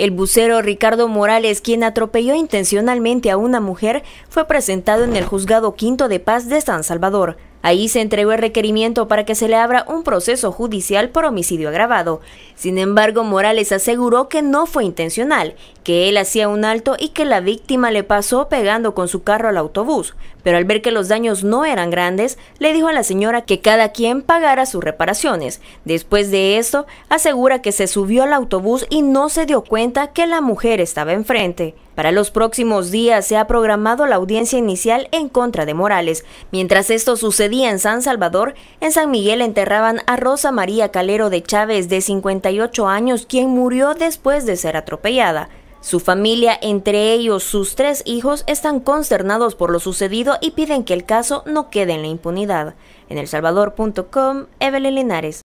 El bucero Ricardo Morales, quien atropelló intencionalmente a una mujer, fue presentado en el Juzgado Quinto de Paz de San Salvador. Ahí se entregó el requerimiento para que se le abra un proceso judicial por homicidio agravado. Sin embargo, Morales aseguró que no fue intencional, que él hacía un alto y que la víctima le pasó pegando con su carro al autobús, pero al ver que los daños no eran grandes, le dijo a la señora que cada quien pagara sus reparaciones. Después de esto, asegura que se subió al autobús y no se dio cuenta que la mujer estaba enfrente. Para los próximos días se ha programado la audiencia inicial en contra de Morales. Mientras esto sucedía en San Salvador, en San Miguel enterraban a Rosa María Calero de Chávez, de 58 años, quien murió después de ser atropellada. Su familia, entre ellos sus tres hijos, están consternados por lo sucedido y piden que el caso no quede en la impunidad. En elsalvador.com, Evelyn Linares.